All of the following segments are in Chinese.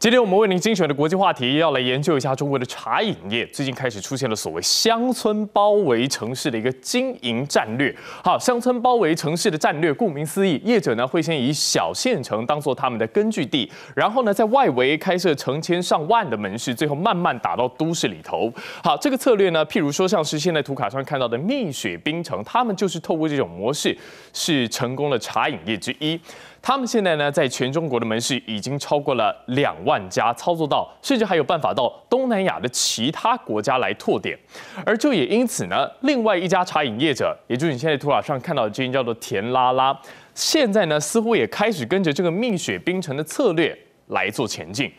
今天我们为您精选的国际话题，要来研究一下中国的茶饮业。最近开始出现了所谓“乡村包围城市”的一个经营战略。好，乡村包围城市的战略，顾名思义，业者呢会先以小县城当做他们的根据地，然后呢在外围开设成千上万的门市，最后慢慢打到都市里头。好，这个策略呢，譬如说像是现在图卡上看到的蜜雪冰城，他们就是透过这种模式，是成功的茶饮业之一。他们现在呢，在全中国的门市已经超过了两万家，操作到甚至还有办法到东南亚的其他国家来拓点，而就也因此呢，另外一家茶饮业者，也就是你现在图卡上看到的这间叫做甜拉拉，现在呢似乎也开始跟着这个蜜雪冰城的策略来做前进。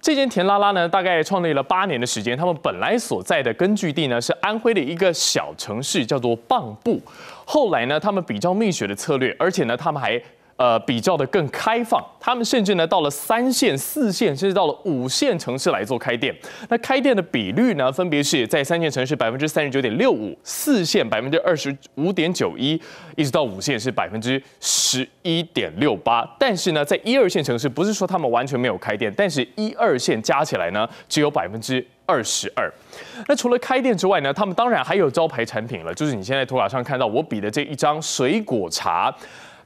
这间甜拉拉呢，大概创立了八年的时间，他们本来所在的根据地呢是安徽的一个小城市叫做蚌埠，后来呢他们比较蜜雪的策略，而且呢他们还。呃，比较的更开放，他们甚至呢到了三线、四线，甚至到了五线城市来做开店。那开店的比率呢，分别是在三线城市百分之三十九点六五，四线百分之二十五点九一，一直到五线是百分之十一点六八。但是呢，在一二线城市，不是说他们完全没有开店，但是一二线加起来呢，只有百分之二十二。那除了开店之外呢，他们当然还有招牌产品了，就是你现在图卡上看到我比的这一张水果茶。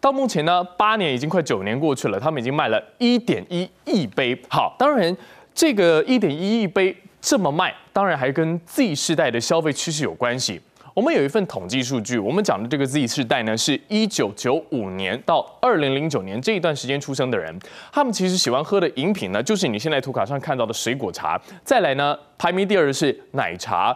到目前呢，八年已经快九年过去了，他们已经卖了一点一亿杯。好，当然这个点一亿杯这么卖，当然还跟 Z 世代的消费趋势有关系。我们有一份统计数据，我们讲的这个 Z 世代呢，是一九九五年到二零零九年这一段时间出生的人，他们其实喜欢喝的饮品呢，就是你现在图卡上看到的水果茶。再来呢，排名第二的是奶茶。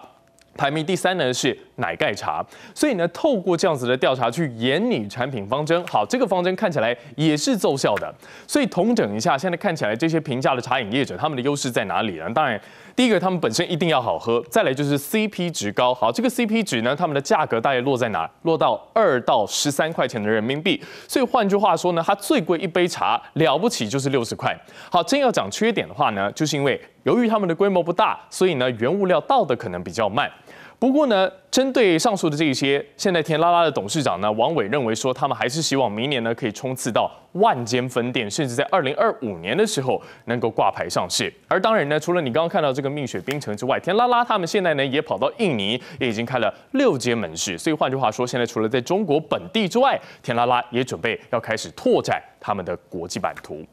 排名第三呢是奶盖茶，所以呢透过这样子的调查去研拟产品方针，好，这个方针看起来也是奏效的。所以统整一下，现在看起来这些平价的茶饮业者他们的优势在哪里呢？当然，第一个他们本身一定要好喝，再来就是 CP 值高。好，这个 CP 值呢，他们的价格大概落在哪？落到二到十三块钱的人民币。所以换句话说呢，它最贵一杯茶了不起就是六十块。好，真要讲缺点的话呢，就是因为。由于他们的规模不大，所以呢，原物料到的可能比较慢。不过呢，针对上述的这些，现在甜啦啦的董事长呢，王伟认为说，他们还是希望明年呢可以冲刺到万间分店，甚至在二零二五年的时候能够挂牌上市。而当然呢，除了你刚刚看到这个蜜雪冰城之外，甜啦啦他们现在呢也跑到印尼，也已经开了六间门市。所以换句话说，现在除了在中国本地之外，甜啦啦也准备要开始拓展他们的国际版图。